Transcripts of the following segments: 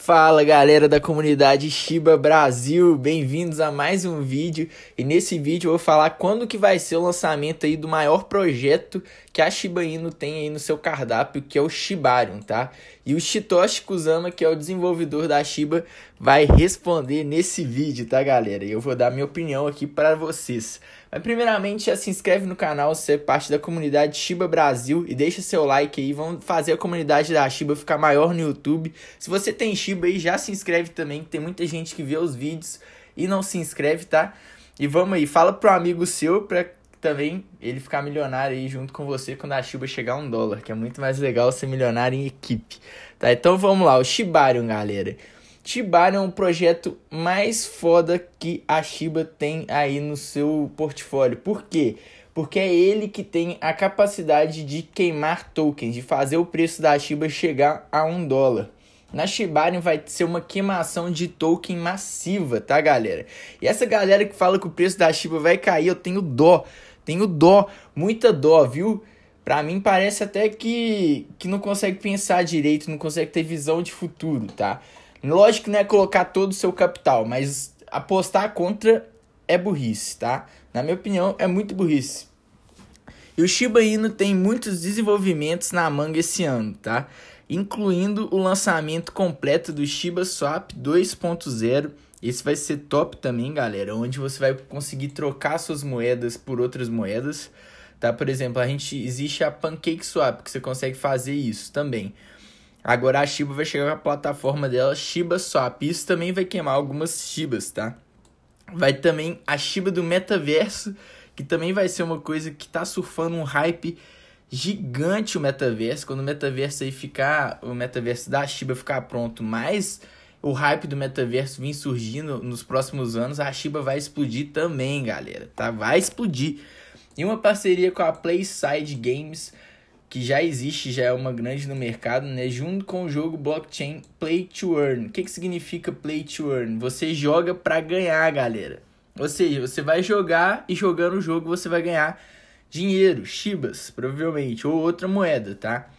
Fala galera da comunidade Shiba Brasil, bem-vindos a mais um vídeo. E nesse vídeo eu vou falar quando que vai ser o lançamento aí do maior projeto que a Shiba Inu tem aí no seu cardápio, que é o Shibarium, tá? E o Shitoshi Kusama, que é o desenvolvedor da Shiba, vai responder nesse vídeo, tá galera? E eu vou dar minha opinião aqui para vocês. Mas primeiramente já se inscreve no canal, ser parte da comunidade Shiba Brasil e deixa seu like aí, vamos fazer a comunidade da Shiba ficar maior no YouTube. Se você tem Shiba aí, já se inscreve também, que tem muita gente que vê os vídeos e não se inscreve, tá? E vamos aí, fala pro amigo seu pra também ele ficar milionário aí junto com você quando a Shiba chegar a um dólar, que é muito mais legal ser milionário em equipe, tá? Então vamos lá, o Shibarium, galera. Shibari é um projeto mais foda que a Shiba tem aí no seu portfólio. Por quê? Porque é ele que tem a capacidade de queimar tokens, de fazer o preço da Shiba chegar a um dólar. Na Shibari vai ser uma queimação de token massiva, tá, galera? E essa galera que fala que o preço da Shiba vai cair, eu tenho dó. Tenho dó, muita dó, viu? Pra mim parece até que, que não consegue pensar direito, não consegue ter visão de futuro, tá? Lógico que não é colocar todo o seu capital, mas apostar contra é burrice, tá? Na minha opinião, é muito burrice. E o Shiba Inu tem muitos desenvolvimentos na manga esse ano, tá? Incluindo o lançamento completo do Shiba Swap 2.0. Esse vai ser top também, galera, onde você vai conseguir trocar suas moedas por outras moedas, tá? Por exemplo, a gente existe a Pancake Swap, que você consegue fazer isso também. Agora a Shiba vai chegar com a plataforma dela, Shiba Swap. Isso também vai queimar algumas Shibas, tá? Vai também a Shiba do metaverso, que também vai ser uma coisa que tá surfando um hype gigante o metaverso. Quando o metaverso aí ficar, o metaverso da Shiba ficar pronto, mas o hype do metaverso vir surgindo nos próximos anos, a Shiba vai explodir também, galera, tá? Vai explodir. E uma parceria com a Playside Games que já existe, já é uma grande no mercado, né? Junto com o jogo blockchain Play to Earn. O que, que significa Play to Earn? Você joga para ganhar, galera. Ou seja, você vai jogar e jogando o jogo você vai ganhar dinheiro, shibas, provavelmente, ou outra moeda, tá?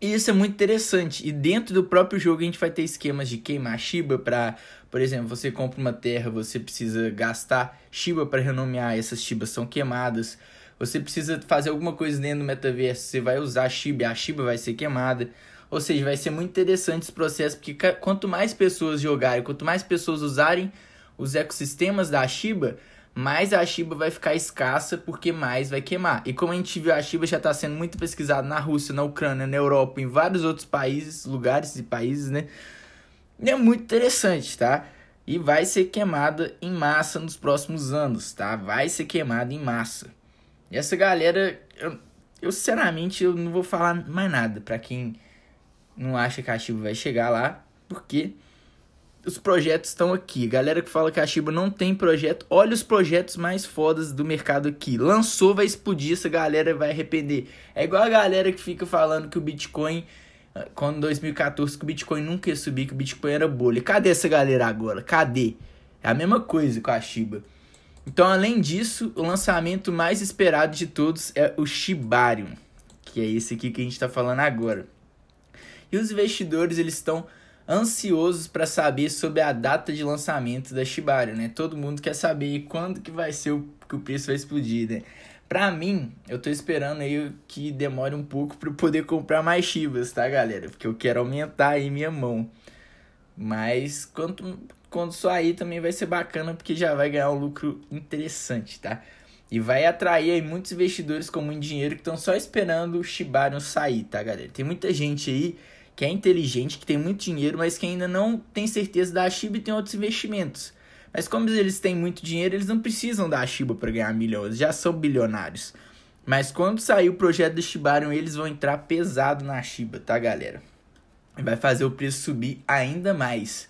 E isso é muito interessante. E dentro do próprio jogo a gente vai ter esquemas de queimar shiba para, por exemplo, você compra uma terra, você precisa gastar shiba para renomear, essas shibas são queimadas. Você precisa fazer alguma coisa dentro do metaverso. Você vai usar a Shiba, a Shiba vai ser queimada. Ou seja, vai ser muito interessante esse processo, porque quanto mais pessoas jogarem, quanto mais pessoas usarem os ecossistemas da Shiba, mais a Shiba vai ficar escassa, porque mais vai queimar. E como a gente viu, a Shiba já está sendo muito pesquisada na Rússia, na Ucrânia, na Europa, em vários outros países, lugares e países, né? E é muito interessante, tá? E vai ser queimada em massa nos próximos anos, tá? Vai ser queimada em massa. E essa galera, eu, eu sinceramente eu não vou falar mais nada para quem não acha que a Shiba vai chegar lá, porque os projetos estão aqui. Galera que fala que a Shiba não tem projeto, olha os projetos mais fodas do mercado aqui. Lançou, vai explodir, essa galera vai arrepender. É igual a galera que fica falando que o Bitcoin quando 2014 que o Bitcoin nunca ia subir, que o Bitcoin era bolha. Cadê essa galera agora? Cadê? É a mesma coisa com a Shiba. Então, além disso, o lançamento mais esperado de todos é o Shibarium, que é esse aqui que a gente está falando agora. E os investidores eles estão ansiosos para saber sobre a data de lançamento da Shibarium, né? Todo mundo quer saber quando que vai ser o que o preço vai explodir, né? Pra mim, eu tô esperando aí que demore um pouco para poder comprar mais Shibas, tá, galera? Porque eu quero aumentar aí minha mão. Mas quanto quando sair também vai ser bacana, porque já vai ganhar um lucro interessante, tá? E vai atrair aí muitos investidores com muito dinheiro que estão só esperando o Shibarium sair, tá, galera? Tem muita gente aí que é inteligente, que tem muito dinheiro, mas que ainda não tem certeza da Shiba e tem outros investimentos. Mas como eles têm muito dinheiro, eles não precisam da Shiba para ganhar milhões, já são bilionários. Mas quando sair o projeto do Shibarium, eles vão entrar pesado na Shiba, tá, galera? Vai fazer o preço subir ainda mais.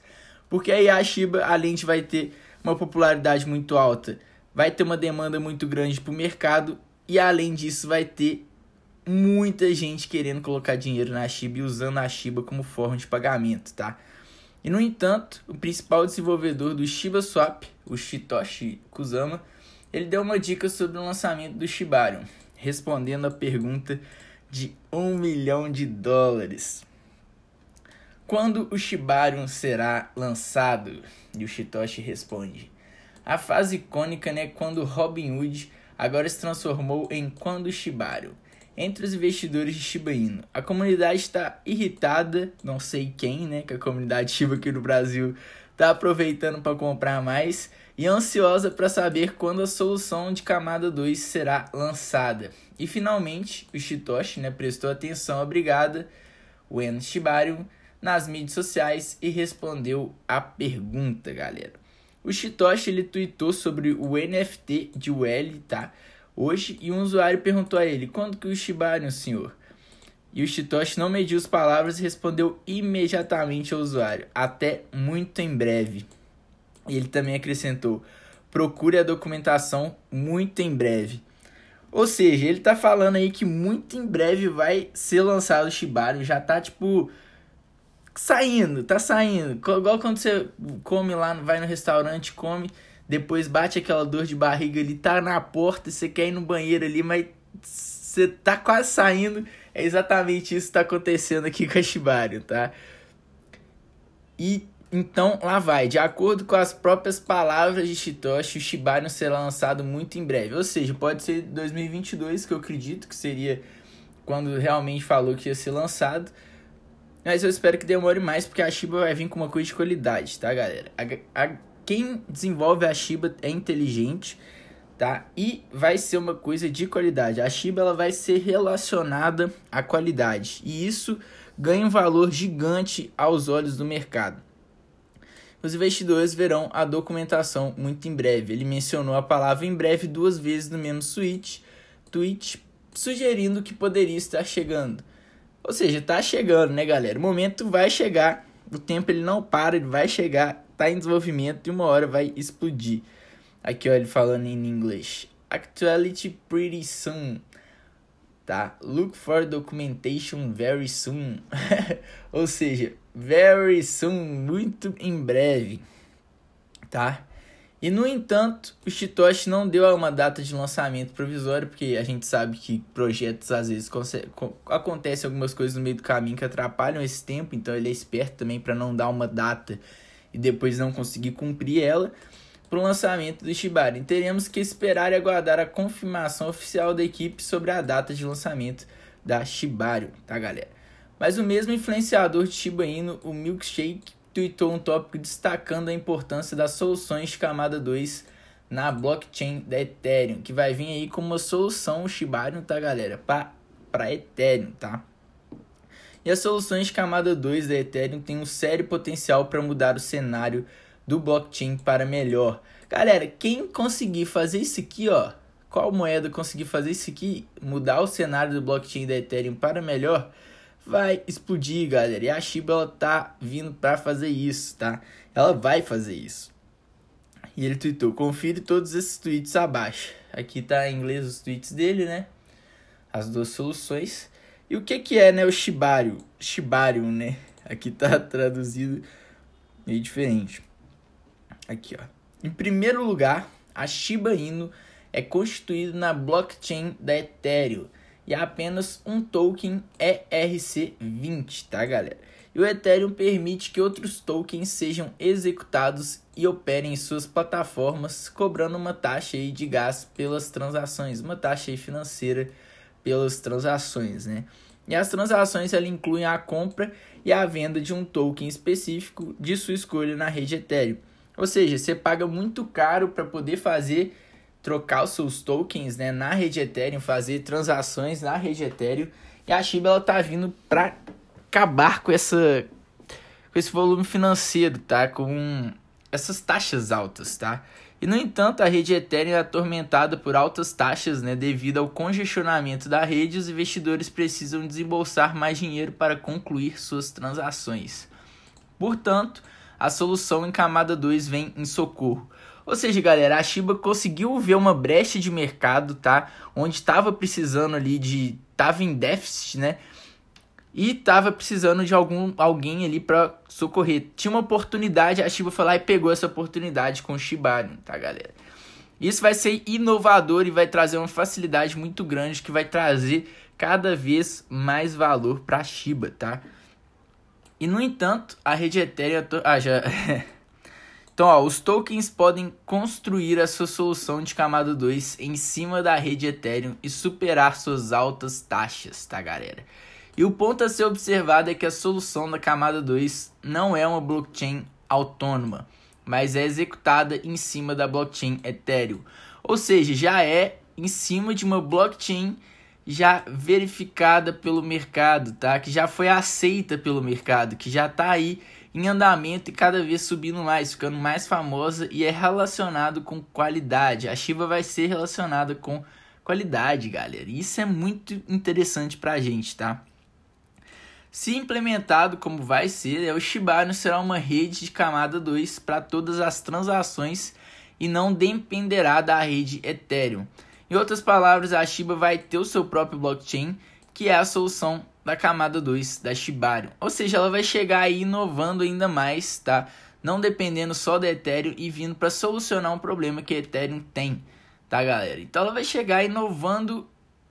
Porque aí a Shiba, além de vai ter uma popularidade muito alta, vai ter uma demanda muito grande para o mercado e além disso vai ter muita gente querendo colocar dinheiro na Shiba e usando a Shiba como forma de pagamento, tá? E no entanto, o principal desenvolvedor do Shiba Swap, o Shitoshi Kusama, ele deu uma dica sobre o lançamento do Shibarium, respondendo a pergunta de um milhão de dólares. Quando o Shibarium será lançado? E o Shitoshi responde: A fase icônica né, quando Robin Hood agora se transformou em Quando Shibarium. Entre os investidores de Shiba Inu, a comunidade está irritada, não sei quem, né, que a comunidade Shiba aqui no Brasil está aproveitando para comprar mais e ansiosa para saber quando a solução de camada 2 será lançada. E finalmente, o Shitoshi né, prestou atenção Obrigada. brigada, Shibarium nas mídias sociais e respondeu a pergunta, galera. O Shitoshi ele tweetou sobre o NFT de Welly, tá? Hoje e um usuário perguntou a ele: "Quando que o Shiba senhor?" E o Shitoshi não mediu as palavras e respondeu imediatamente ao usuário: "Até muito em breve." E ele também acrescentou: "Procure a documentação muito em breve." Ou seja, ele tá falando aí que muito em breve vai ser lançado o Shibari, já tá tipo saindo, tá saindo. Igual quando você come lá, vai no restaurante, come, depois bate aquela dor de barriga ali, tá na porta, você quer ir no banheiro ali, mas você tá quase saindo. É exatamente isso que tá acontecendo aqui com a Shibari, tá? E então lá vai, de acordo com as próprias palavras de Shitoshi, o Shibari será lançado muito em breve. Ou seja, pode ser 2022, que eu acredito que seria quando realmente falou que ia ser lançado mas eu espero que demore mais, porque a Shiba vai vir com uma coisa de qualidade, tá, galera? A, a, quem desenvolve a Shiba é inteligente, tá? E vai ser uma coisa de qualidade. A Shiba ela vai ser relacionada à qualidade. E isso ganha um valor gigante aos olhos do mercado. Os investidores verão a documentação muito em breve. Ele mencionou a palavra em breve duas vezes no mesmo tweet, tweet sugerindo que poderia estar chegando. Ou seja, tá chegando, né, galera? O momento vai chegar, o tempo ele não para, ele vai chegar, tá em desenvolvimento e uma hora vai explodir. Aqui, ó, ele falando em inglês. Actuality pretty soon. Tá? Look for documentation very soon. Ou seja, very soon, muito em breve. Tá? E no entanto, o Chitoshi não deu uma data de lançamento provisório, porque a gente sabe que projetos às vezes acontecem algumas coisas no meio do caminho que atrapalham esse tempo, então ele é esperto também para não dar uma data e depois não conseguir cumprir ela para o lançamento do Shibari. Teremos que esperar e aguardar a confirmação oficial da equipe sobre a data de lançamento da Shibari, tá galera? Mas o mesmo influenciador de Shiba Inu, o Milkshake, tweetou um tópico destacando a importância das soluções de camada 2 na blockchain da Ethereum, que vai vir aí como uma solução Shibarium, tá, galera? Para Ethereum, tá? E as soluções de camada 2 da Ethereum têm um sério potencial para mudar o cenário do blockchain para melhor. Galera, quem conseguir fazer isso aqui, ó, qual moeda conseguir fazer isso aqui, mudar o cenário do blockchain da Ethereum para melhor, vai explodir, galera. E a Shiba ela tá vindo para fazer isso, tá? Ela vai fazer isso. E ele tweetou: "Confira todos esses tweets abaixo". Aqui tá em inglês os tweets dele, né? As duas soluções. E o que que é, né, o Shibário. Shibário, né? Aqui tá traduzido meio diferente. Aqui, ó. Em primeiro lugar, a Shiba Inu é constituído na blockchain da Ethereum e apenas um token ERC20, tá galera? E o Ethereum permite que outros tokens sejam executados e operem em suas plataformas, cobrando uma taxa aí de gás pelas transações, uma taxa aí financeira pelas transações, né? E as transações ela incluem a compra e a venda de um token específico de sua escolha na rede Ethereum. Ou seja, você paga muito caro para poder fazer trocar os seus tokens né, na rede Ethereum, fazer transações na rede Ethereum. E a Shiba ela tá vindo para acabar com essa com esse volume financeiro, tá? Com essas taxas altas, tá? E no entanto, a rede Ethereum é atormentada por altas taxas, né, devido ao congestionamento da rede, os investidores precisam desembolsar mais dinheiro para concluir suas transações. Portanto, a solução em camada 2 vem em socorro ou seja, galera, a Shiba conseguiu ver uma brecha de mercado, tá? Onde estava precisando ali de. tava em déficit, né? E tava precisando de algum alguém ali para socorrer. Tinha uma oportunidade, a Shiba foi lá e pegou essa oportunidade com o Shibarium, tá, galera? Isso vai ser inovador e vai trazer uma facilidade muito grande que vai trazer cada vez mais valor para a Shiba, tá? E no entanto, a rede Ethereum, ah, já Então, ó, os tokens podem construir a sua solução de camada 2 em cima da rede Ethereum e superar suas altas taxas, tá, galera? E o ponto a ser observado é que a solução da camada 2 não é uma blockchain autônoma, mas é executada em cima da blockchain Ethereum. Ou seja, já é em cima de uma blockchain já verificada pelo mercado, tá? Que já foi aceita pelo mercado, que já tá aí em andamento e cada vez subindo mais, ficando mais famosa e é relacionado com qualidade. A Shiva vai ser relacionada com qualidade, galera. Isso é muito interessante pra gente, tá? Se implementado como vai ser, é o Shibano será uma rede de camada 2 para todas as transações e não dependerá da rede Ethereum. Em outras palavras, a Shiba vai ter o seu próprio blockchain, que é a solução da camada 2 da Shibarium. Ou seja, ela vai chegar aí inovando ainda mais, tá? Não dependendo só do Ethereum e vindo para solucionar um problema que Ethereum tem, tá, galera? Então ela vai chegar inovando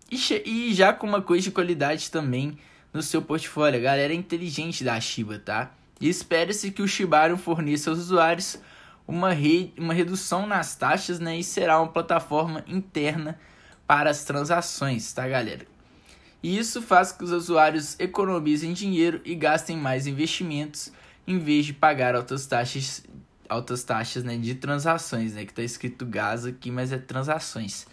e, che e já com uma coisa de qualidade também no seu portfólio. A galera é inteligente da Shiba, tá? E espera-se que o Shibarium forneça aos usuários uma, re uma redução nas taxas, né? E será uma plataforma interna para as transações, tá, galera? E isso faz que os usuários economizem dinheiro e gastem mais investimentos em vez de pagar altas taxas, altas taxas né, de transações, né, que está escrito gás aqui, mas é transações.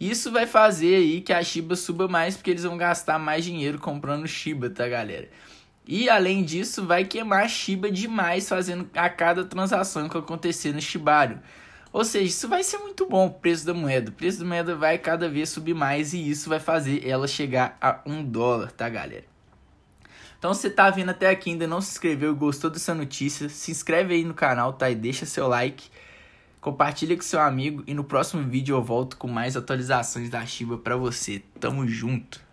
Isso vai fazer aí que a Shiba suba mais, porque eles vão gastar mais dinheiro comprando Shiba, tá, galera? E além disso, vai queimar Shiba demais fazendo a cada transação que acontecer no Shibaru. Ou seja, isso vai ser muito bom o preço da moeda. O preço da moeda vai cada vez subir mais e isso vai fazer ela chegar a um dólar, tá, galera? Então, se você tá vindo até aqui ainda não se inscreveu e gostou dessa notícia, se inscreve aí no canal, tá? E deixa seu like, compartilha com seu amigo e no próximo vídeo eu volto com mais atualizações da Shiba para você. Tamo junto!